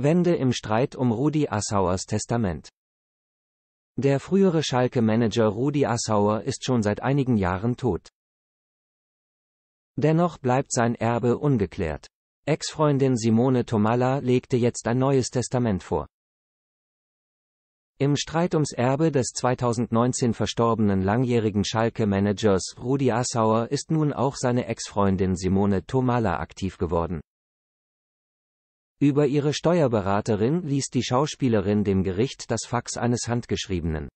Wende im Streit um Rudi Assauers Testament. Der frühere Schalke-Manager Rudi Assauer ist schon seit einigen Jahren tot. Dennoch bleibt sein Erbe ungeklärt. Ex-Freundin Simone Tomalla legte jetzt ein neues Testament vor. Im Streit ums Erbe des 2019 verstorbenen langjährigen Schalke-Managers Rudi Assauer ist nun auch seine Ex-Freundin Simone Tomalla aktiv geworden. Über ihre Steuerberaterin ließ die Schauspielerin dem Gericht das Fax eines handgeschriebenen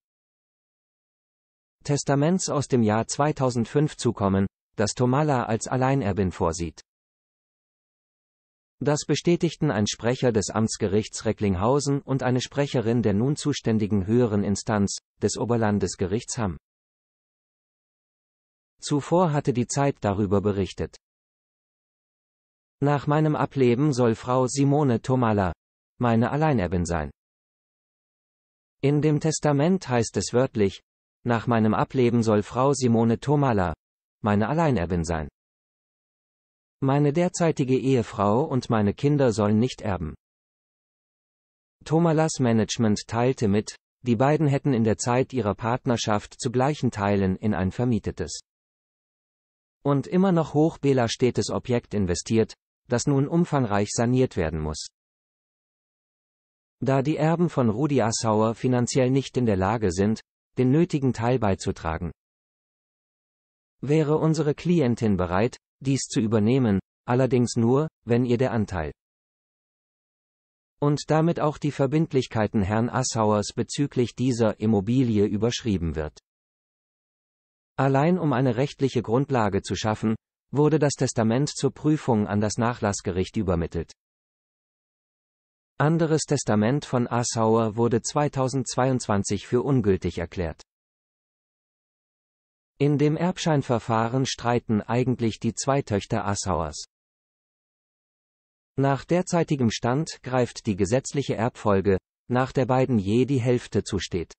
Testaments aus dem Jahr 2005 zukommen, das Tomala als Alleinerbin vorsieht. Das bestätigten ein Sprecher des Amtsgerichts Recklinghausen und eine Sprecherin der nun zuständigen höheren Instanz, des Oberlandesgerichts Hamm. Zuvor hatte die Zeit darüber berichtet. Nach meinem Ableben soll Frau Simone Tomala meine Alleinerbin sein. In dem Testament heißt es wörtlich, nach meinem Ableben soll Frau Simone Tomala meine Alleinerbin sein. Meine derzeitige Ehefrau und meine Kinder sollen nicht erben. Tomalas Management teilte mit, die beiden hätten in der Zeit ihrer Partnerschaft zu gleichen Teilen in ein vermietetes und immer noch hochbeler stetes Objekt investiert, das nun umfangreich saniert werden muss. Da die Erben von Rudi Assauer finanziell nicht in der Lage sind, den nötigen Teil beizutragen. Wäre unsere Klientin bereit, dies zu übernehmen, allerdings nur, wenn ihr der Anteil und damit auch die Verbindlichkeiten Herrn Assauers bezüglich dieser Immobilie überschrieben wird. Allein um eine rechtliche Grundlage zu schaffen, wurde das Testament zur Prüfung an das Nachlassgericht übermittelt. Anderes Testament von Assauer wurde 2022 für ungültig erklärt. In dem Erbscheinverfahren streiten eigentlich die zwei Töchter Assauers. Nach derzeitigem Stand greift die gesetzliche Erbfolge, nach der beiden je die Hälfte zusteht.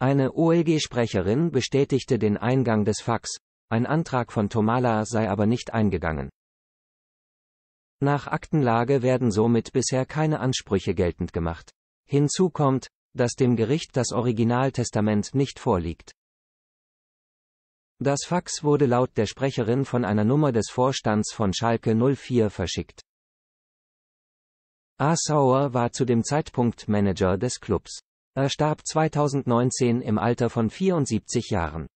Eine OLG-Sprecherin bestätigte den Eingang des Fax, ein Antrag von Tomala sei aber nicht eingegangen. Nach Aktenlage werden somit bisher keine Ansprüche geltend gemacht. Hinzu kommt, dass dem Gericht das Originaltestament nicht vorliegt. Das Fax wurde laut der Sprecherin von einer Nummer des Vorstands von Schalke 04 verschickt. Assauer war zu dem Zeitpunkt Manager des Clubs. Er starb 2019 im Alter von 74 Jahren.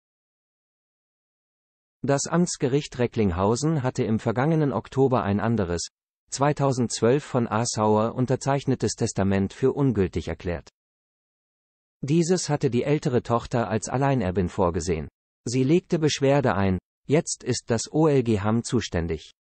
Das Amtsgericht Recklinghausen hatte im vergangenen Oktober ein anderes, 2012 von Assauer unterzeichnetes Testament für ungültig erklärt. Dieses hatte die ältere Tochter als Alleinerbin vorgesehen. Sie legte Beschwerde ein, jetzt ist das OLG Hamm zuständig.